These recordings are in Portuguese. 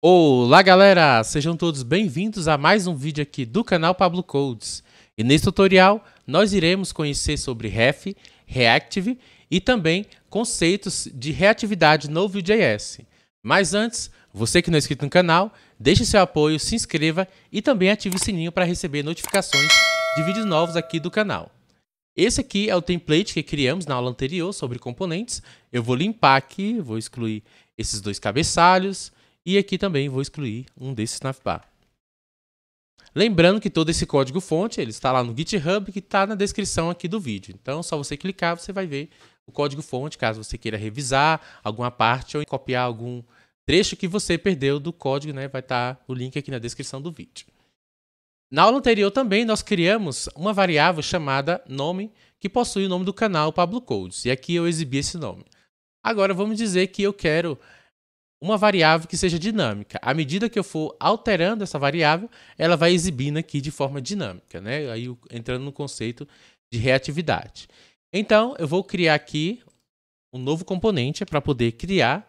Olá galera, sejam todos bem-vindos a mais um vídeo aqui do canal Pablo Codes. E nesse tutorial nós iremos conhecer sobre REF, Reactive e também conceitos de reatividade no Vue.js. Mas antes, você que não é inscrito no canal, deixe seu apoio, se inscreva e também ative o sininho para receber notificações de vídeos novos aqui do canal. Esse aqui é o template que criamos na aula anterior sobre componentes. Eu vou limpar aqui, vou excluir esses dois cabeçalhos, e aqui também vou excluir um desses navbar. Lembrando que todo esse código fonte ele está lá no GitHub que está na descrição aqui do vídeo. Então, só você clicar, você vai ver o código fonte, caso você queira revisar alguma parte ou copiar algum trecho que você perdeu do código, né? Vai estar tá o link aqui na descrição do vídeo. Na aula anterior também nós criamos uma variável chamada nome, que possui o nome do canal Pablo Codes, e aqui eu exibi esse nome. Agora vamos dizer que eu quero uma variável que seja dinâmica. À medida que eu for alterando essa variável, ela vai exibindo aqui de forma dinâmica, né? Aí entrando no conceito de reatividade. Então, eu vou criar aqui um novo componente para poder criar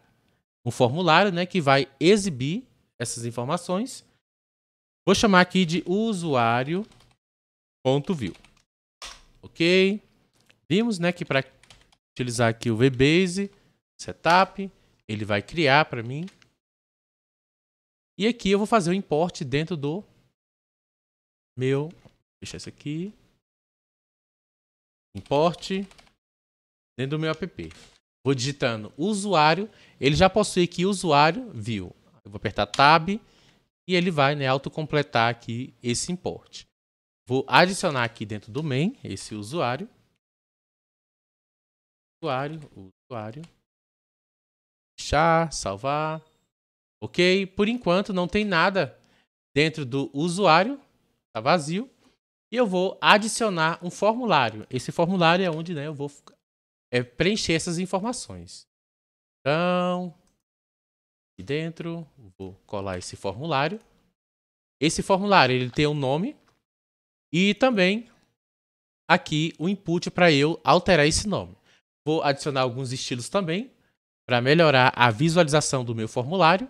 um formulário, né, que vai exibir essas informações. Vou chamar aqui de usuário.view. OK? Vimos, né, que para utilizar aqui o VBase, setup, ele vai criar para mim. E aqui eu vou fazer o import dentro do meu... Deixa isso aqui. Import dentro do meu app. Vou digitando usuário. Ele já possui aqui usuário, viu? Eu vou apertar tab e ele vai né, autocompletar aqui esse import. Vou adicionar aqui dentro do main esse usuário. Usuário, usuário. Fechar, salvar. Ok? Por enquanto não tem nada dentro do usuário, está vazio. E eu vou adicionar um formulário. Esse formulário é onde né, eu vou é, preencher essas informações. Então, aqui dentro, vou colar esse formulário. Esse formulário ele tem um nome e também aqui o input para eu alterar esse nome. Vou adicionar alguns estilos também. Para melhorar a visualização do meu formulário,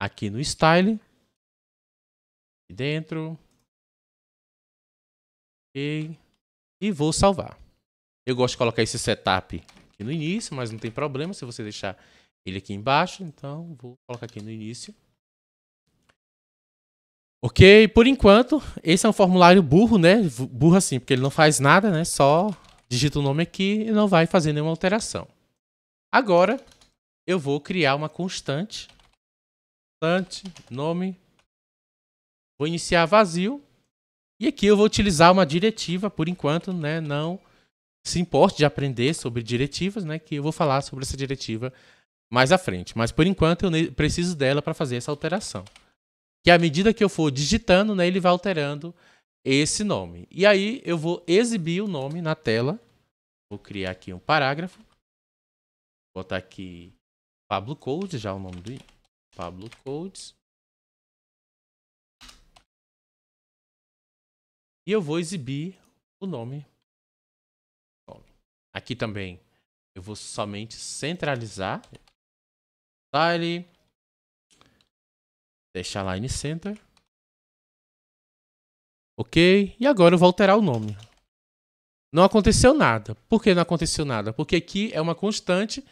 aqui no Style, dentro, ok, e vou salvar. Eu gosto de colocar esse setup aqui no início, mas não tem problema se você deixar ele aqui embaixo, então vou colocar aqui no início. Ok, por enquanto, esse é um formulário burro, né? Burro assim, porque ele não faz nada, né? Só digita o nome aqui e não vai fazer nenhuma alteração. Agora, eu vou criar uma constante. Constante, nome. Vou iniciar vazio. E aqui eu vou utilizar uma diretiva, por enquanto, né? Não se importe de aprender sobre diretivas, né? Que eu vou falar sobre essa diretiva mais à frente. Mas por enquanto eu preciso dela para fazer essa alteração. Que à medida que eu for digitando, né, ele vai alterando esse nome. E aí eu vou exibir o nome na tela. Vou criar aqui um parágrafo. Vou botar aqui Pablo Codes, já é o nome do... Pablo Codes. E eu vou exibir o nome. Aqui também eu vou somente centralizar. Style. Tá, Deixar line center. Ok? E agora eu vou alterar o nome. Não aconteceu nada. Por que não aconteceu nada? Porque aqui é uma constante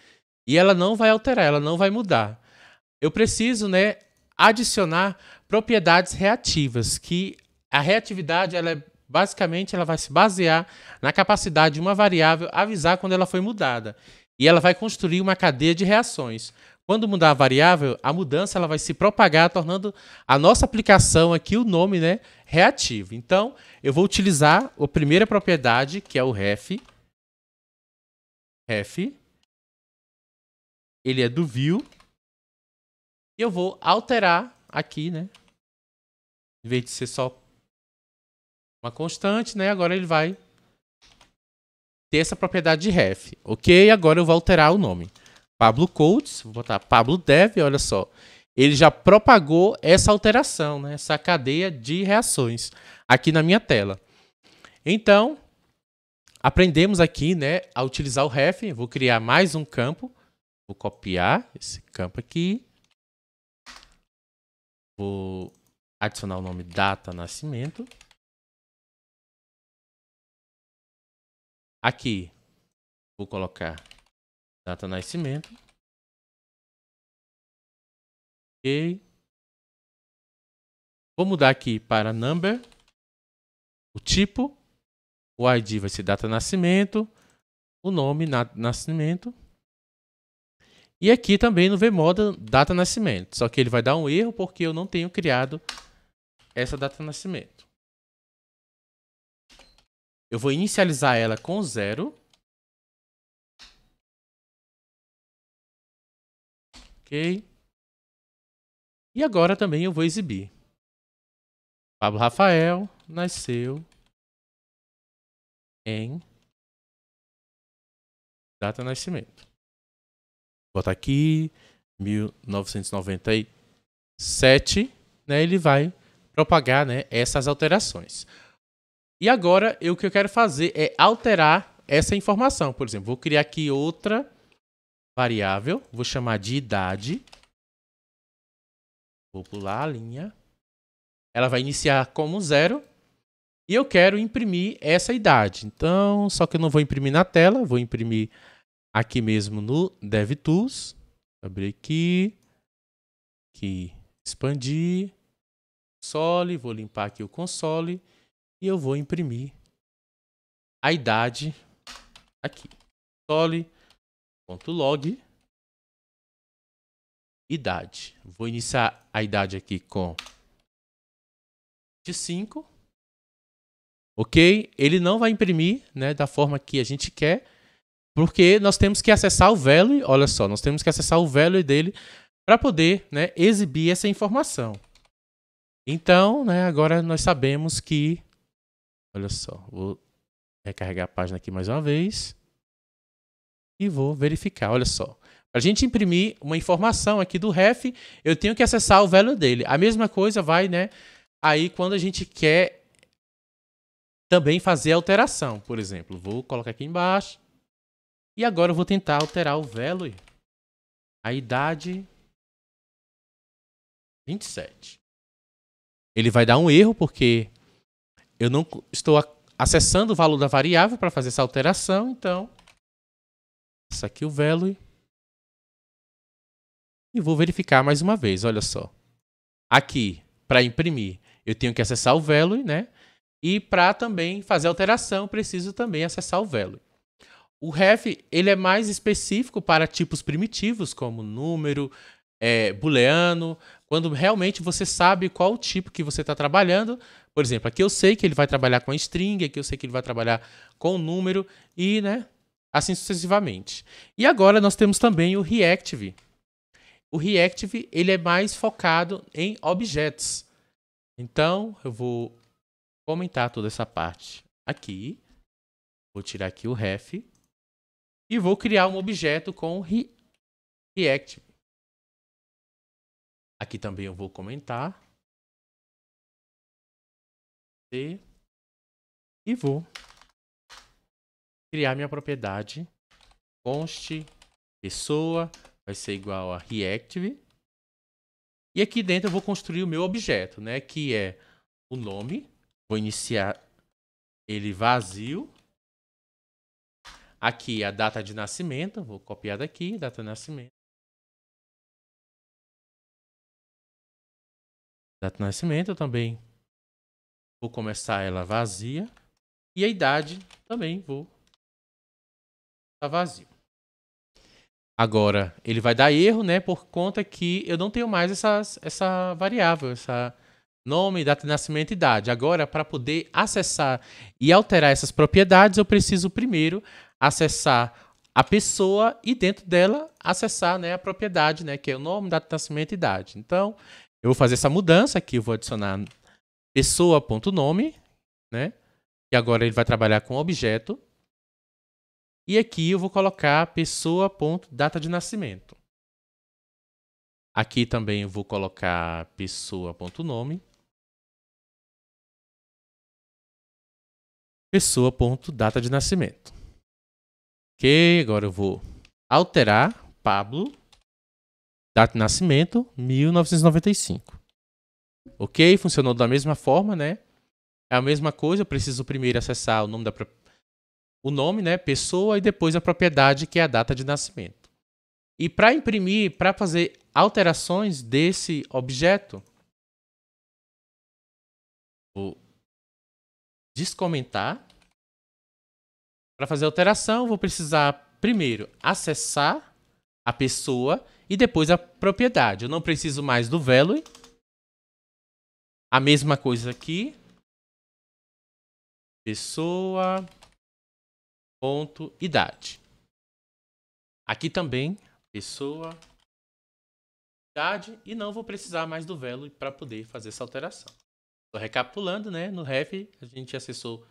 e ela não vai alterar, ela não vai mudar. Eu preciso, né, adicionar propriedades reativas, que a reatividade ela é basicamente ela vai se basear na capacidade de uma variável avisar quando ela foi mudada. E ela vai construir uma cadeia de reações. Quando mudar a variável, a mudança ela vai se propagar, tornando a nossa aplicação aqui o nome né, reativo. Então, eu vou utilizar a primeira propriedade, que é o ref. Ref ele é do view. E eu vou alterar aqui, né? Em vez de ser só uma constante, né? Agora ele vai ter essa propriedade de ref. Ok? Agora eu vou alterar o nome. Pablo Codes, vou botar Pablo Dev, olha só. Ele já propagou essa alteração, né? essa cadeia de reações aqui na minha tela. Então, aprendemos aqui né, a utilizar o ref. Vou criar mais um campo Vou copiar esse campo aqui. Vou adicionar o nome data nascimento. Aqui vou colocar data nascimento. OK. Vou mudar aqui para number. O tipo, o ID vai ser data nascimento, o nome na, nascimento e aqui também no vModa, data nascimento. Só que ele vai dar um erro porque eu não tenho criado essa data nascimento. Eu vou inicializar ela com zero. Ok. E agora também eu vou exibir. Pablo Rafael nasceu em data nascimento. Vou botar aqui, 1997, né, ele vai propagar né, essas alterações. E agora, eu, o que eu quero fazer é alterar essa informação. Por exemplo, vou criar aqui outra variável, vou chamar de idade. Vou pular a linha. Ela vai iniciar como zero. E eu quero imprimir essa idade. Então, só que eu não vou imprimir na tela, vou imprimir aqui mesmo no DevTools. Abrir aqui, aqui, expandir, console, vou limpar aqui o console e eu vou imprimir a idade aqui. console.log idade. Vou iniciar a idade aqui com 25. OK? Ele não vai imprimir, né, da forma que a gente quer, porque nós temos que acessar o value, olha só, nós temos que acessar o value dele para poder né, exibir essa informação. Então, né, agora nós sabemos que... Olha só, vou recarregar a página aqui mais uma vez. E vou verificar, olha só. Para a gente imprimir uma informação aqui do ref, eu tenho que acessar o value dele. A mesma coisa vai, né? Aí quando a gente quer também fazer alteração, por exemplo. Vou colocar aqui embaixo. E agora eu vou tentar alterar o value. A idade 27. Ele vai dar um erro porque eu não estou acessando o valor da variável para fazer essa alteração, então isso aqui o value e vou verificar mais uma vez, olha só. Aqui, para imprimir, eu tenho que acessar o value, né? E para também fazer alteração, preciso também acessar o value. O ref ele é mais específico para tipos primitivos, como número, é, booleano, quando realmente você sabe qual tipo que você está trabalhando. Por exemplo, aqui eu sei que ele vai trabalhar com string, aqui eu sei que ele vai trabalhar com número e né, assim sucessivamente. E agora nós temos também o reactive. O reactive ele é mais focado em objetos. Então eu vou comentar toda essa parte aqui. Vou tirar aqui o ref. E vou criar um objeto com re React. Aqui também eu vou comentar. E, e vou criar minha propriedade const pessoa vai ser igual a reactive. E aqui dentro eu vou construir o meu objeto, né, que é o nome, vou iniciar ele vazio aqui a data de nascimento, vou copiar daqui, data de nascimento. Data de nascimento também. Vou começar ela vazia. E a idade também vou tá vazio. Agora, ele vai dar erro, né, por conta que eu não tenho mais essas, essa variável, essa nome, data de nascimento e idade. Agora, para poder acessar e alterar essas propriedades, eu preciso primeiro acessar a pessoa e dentro dela acessar né, a propriedade, né, que é o nome, data de nascimento e idade. Então, eu vou fazer essa mudança aqui, eu vou adicionar pessoa.nome, né? E agora ele vai trabalhar com objeto. E aqui eu vou colocar pessoa.data de nascimento. Aqui também eu vou colocar pessoa.nome. Pessoa.data de nascimento. Ok, agora eu vou alterar Pablo, data de nascimento, 1995. Ok, funcionou da mesma forma, né? É a mesma coisa, eu preciso primeiro acessar o nome da pro... o nome, né, pessoa e depois a propriedade que é a data de nascimento. E para imprimir, para fazer alterações desse objeto, vou descomentar para fazer a alteração, vou precisar primeiro acessar a pessoa e depois a propriedade. Eu não preciso mais do value. A mesma coisa aqui. Pessoa, ponto, idade. Aqui também, pessoa, idade. E não vou precisar mais do value para poder fazer essa alteração. Tô recapitulando, né? No ref, a gente acessou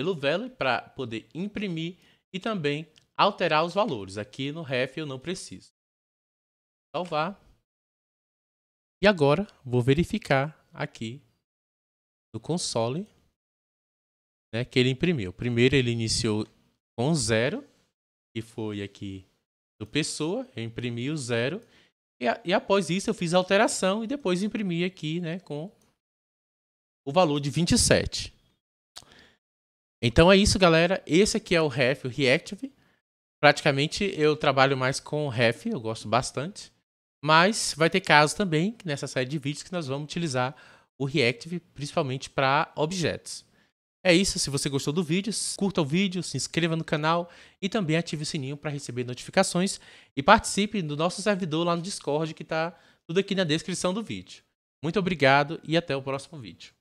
pelo value para poder imprimir e também alterar os valores. Aqui no ref eu não preciso. Salvar. E agora vou verificar aqui no console né, que ele imprimiu. Primeiro ele iniciou com zero, que foi aqui do pessoa, eu imprimi o zero. E, a, e após isso eu fiz a alteração e depois imprimi aqui né, com o valor de 27. Então é isso, galera. Esse aqui é o Ref, o Reactive. Praticamente eu trabalho mais com Ref, eu gosto bastante. Mas vai ter casos também nessa série de vídeos que nós vamos utilizar o Reactive, principalmente para objetos. É isso, se você gostou do vídeo, curta o vídeo, se inscreva no canal e também ative o sininho para receber notificações e participe do nosso servidor lá no Discord que está tudo aqui na descrição do vídeo. Muito obrigado e até o próximo vídeo.